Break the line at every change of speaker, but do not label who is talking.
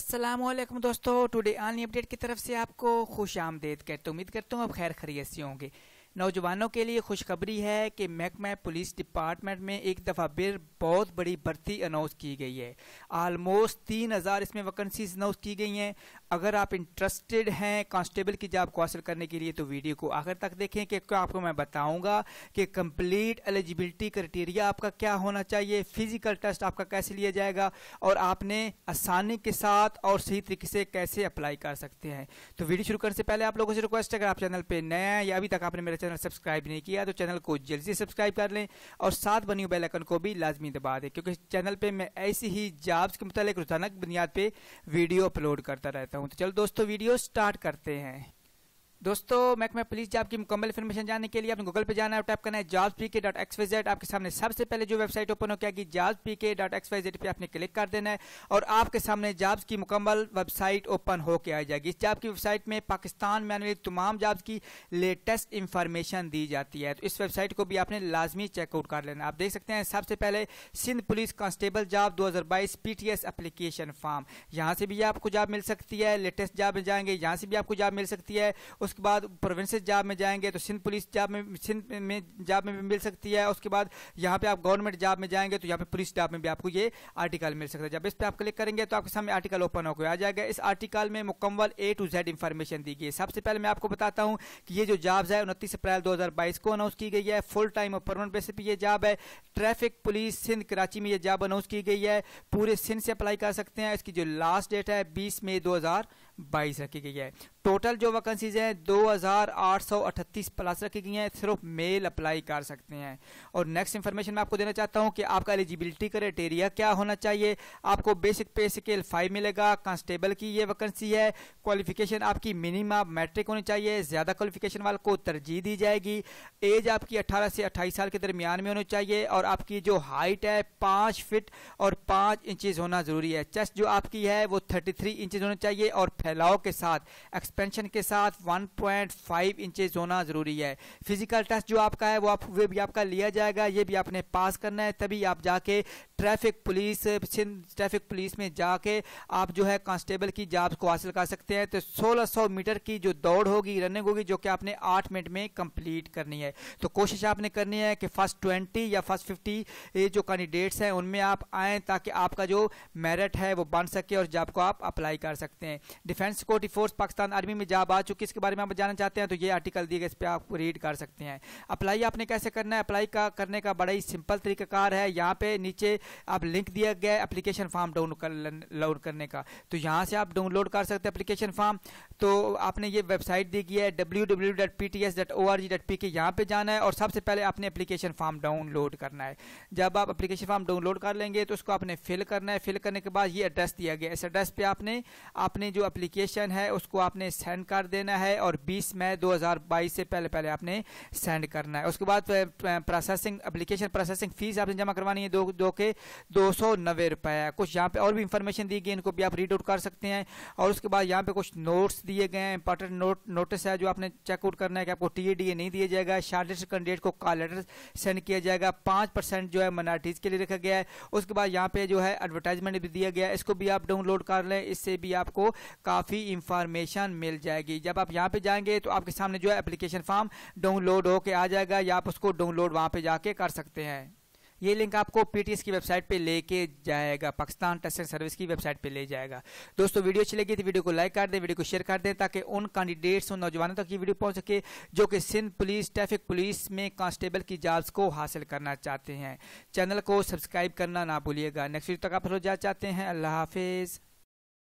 असलम दोस्तों टुडे आनी अपडेट की तरफ से आपको खुश आमदेद करते उम्मीद करता हूँ अब खैर खरीत से होंगे नौजवानों के लिए खुशखबरी है कि महकमा पुलिस डिपार्टमेंट में एक दफ़ा फिर बहुत बड़ी भर्ती अनाउंस की गई है आलमोस्ट तीन हज़ार इसमें वैकेंसीज अनाउंस की गई हैं अगर आप इंटरेस्टेड हैं कांस्टेबल की जॉब को हासिल करने के लिए तो वीडियो को आखिर तक देखें कि आपको मैं बताऊंगा कि कंप्लीट एलिजिबिलिटी क्राइटेरिया आपका क्या होना चाहिए फिजिकल टेस्ट आपका कैसे लिया जाएगा और आपने आसानी के साथ और सही तरीके से कैसे अप्लाई कर सकते हैं तो वीडियो शुरू करने से पहले आप लोगों से रिक्वेस्ट है अगर आप चैनल पर नए हैं या अभी तक आपने मेरे चैनल सब्सक्राइब नहीं किया तो चैनल को जल्दी सब्सक्राइब कर लें और साथ बनी हुई बेलाइकन को भी लाजमी दबा दें क्योंकि चैनल पर मैं ऐसी ही जॉब्स के मुतल रोजाना बुनियाद पर वीडियो अपलोड करता रहता हूँ तो चलो दोस्तों वीडियो स्टार्ट करते हैं दोस्तों महकमा पुलिस जॉब की मुकम्मल इन्फॉर्मेशन जानने के लिए आपने गूगल पे जाना है टाइप करना है job P K dot XYZ आपके सामने सबसे पहले जो वेबसाइट ओपन हो जाएगी job P K dot XYZ पर आपने क्लिक कर देना है और आपके सामने जॉब्स की मुकम्मल वेबसाइट ओपन होकर आ जाएगी इस जॉब की वेबसाइट में पाकिस्तान में आने वाली तमाम जॉब्स की लेटेस्ट इन्फॉर्मेशन दी जाती है तो इस वेबसाइट को भी आपने लाजमी चेकआउट कर लेना आप देख सकते हैं सबसे पहले सिंध पुलिस कांस्टेबल जॉब दो हज़ार बाईस P T S application form यहाँ से भी आपको जॉब मिल सकती है लेटेस्ट जॉब जाएंगे यहाँ से भी आपको जॉब मिल सकती है उसके बाद प्रोविंसेस जॉब में जाएंगे तो सिंध पुलिस जॉब में सिंध में जॉब में भी मिल सकती है उसके बाद यहाँ पे आप गवर्नमेंट जॉब में जाएंगे तो यहाँ पे पुलिस जॉब में भी आपको ये आर्टिकल मिल सकता है जब इस पर आप क्लिक करेंगे तो आपके सामने आर्टिकल ओपन होकर आ जाएगा इस आर्टिकल में मुकम्मल ए टू जेड इन्फॉर्मेशन दी गई है सबसे पहले मैं आपको बताता हूँ कि ये जो जॉब्स है उनतीस अप्रैल दो को अनाउंस की गई है फुल टाइम और परमानेंट बेसिस पर यह जॉब है ट्रैफिक पुलिस सिंध कराची में यह जॉब अनाउंस की गई है पूरे सिंध से अप्लाई कर सकते हैं इसकी जो लास्ट डेट है बीस मई दो बाईस रखी गई है टोटल जो वैकेंसीज हैं 2838 प्लस रखी गई हैं सिर्फ मेल अप्लाई कर सकते हैं और नेक्स्ट इन्फॉर्मेशन मैं आपको देना चाहता हूं कि आपका एलिजिबिलिटी क्राइटेरिया क्या होना चाहिए आपको बेसिक पे स्केल फाइव मिलेगा कांस्टेबल की ये वैकेंसी है क्वालिफिकेशन आपकी मिनिमम मैट्रिक होनी चाहिए ज़्यादा क्वालिफिकेशन वाले को तरजीह दी जाएगी एज आपकी अट्ठारह से अट्ठाईस साल के दरमियान में होनी चाहिए और आपकी जो हाइट है पाँच फिट और पाँच इंचज़ होना ज़रूरी है चेस्ट जो आपकी है वो थर्टी थ्री होना चाहिए और फैलाव के साथ एक्सपेंशन के साथ 1.5 इंचेस होना ज़रूरी है फिजिकल टेस्ट जो आपका है वो आप वे भी आपका लिया जाएगा ये भी आपने पास करना है तभी आप जाके traffic police Sindh traffic police में जाके आप जो है कांस्टेबल की जॉब को हासिल कर सकते हैं तो 1600 मीटर की जो दौड़ होगी रनिंग होगी जो कि आपने आठ मिनट में कंप्लीट करनी है तो कोशिश आपने करनी है कि फर्स्ट ट्वेंटी या फर्स्ट फिफ्टी जो कैंडिडेट्स हैं उनमें आप आएँ ताकि आपका जो मेरिट है वो बन सके और जॉब को आप अप्लाई कर सकते हैं defence security force Pakistan army में जाब आ चुकी इसके बारे में आप जानना चाहते हैं तो ये आर्टिकल दिए गए इस पर आप रीड कर सकते हैं अप्लाई आपने कैसे करना है अप्लाई का करने का बड़ा ही सिंपल तरीकाकार है यहाँ पे नीचे आप लिंक दिया गया है अप्लीकेशन फॉर्म डाउनलोड करने का तो यहाँ से आप डाउनलोड कर सकते हैं अप्लीकेशन फॉर्म तो आपने ये वेबसाइट दी गई है W W dot P T S dot O R G dot P K यहाँ पर जाना है और सबसे पहले आपने अप्लीकेशन फॉर्म डाउनलोड करना है जब आप अप्लीकेशन फॉर्म डाउनलोड कर लेंगे तो उसको आपने फिल करना है फिल करने के बाद ये एड्रेस दिया गया इस एड्रेस पर आपने आपने जो एप्लीकेशन है उसको आपने सेंड कर देना है और 20 मई 2022 से पहले पहले आपने सेंड करना है उसके बाद प्रोसेसिंग एप्लीकेशन प्रोसेसिंग फीस आपने जमा करवानी है दो दो के दो सौ नब्बे रुपये कुछ यहाँ पे और भी इंफॉर्मेशन दी गई इनको भी आप रीड आउट कर सकते हैं और उसके बाद यहाँ पे कुछ नोट्स दिए गए हैं इंपॉर्टेंट नोट नोटिस है जो आपने चेकआउट करना है कि आपको टी डी ए नहीं दिया जाएगा शार्टेस्ट कैंडिडेट को कॉल लेटर सेंड किया जाएगा पाँच परसेंट जो है मनार्टीज के लिए रखा गया है उसके बाद यहाँ पे जो है एडवर्टाइजमेंट भी दिया गया है इसको भी आप डाउनलोड कर लें इससे भी आपको काफ़ी इंफॉर्मेशन मिल जाएगी जब आप यहाँ पे जाएंगे तो आपके सामने जो है एप्लीकेशन फॉर्म डाउनलोड होके आ जाएगा या आप उसको डाउनलोड वहाँ पे जाके कर सकते हैं ये लिंक आपको पीटीएस की वेबसाइट पे लेके जाएगा पाकिस्तान टेस्ट सर्विस की वेबसाइट पे ले जाएगा दोस्तों वीडियो अच्छी लगी तो वीडियो को लाइक कर दें वीडियो को शेयर कर दें ताकि उन कैंडिडेट्स उन नौजवानों तक ये वीडियो पहुंच सके जो कि सिंध पुलिस ट्रैफिक पुलिस में कांस्टेबल की जॉब्स को हासिल करना चाहते हैं चैनल को सब्सक्राइब करना ना भूलिएगा नेक्स्ट वीडियो तक आप जाना चाहते हैं अल्लाह हाफिज़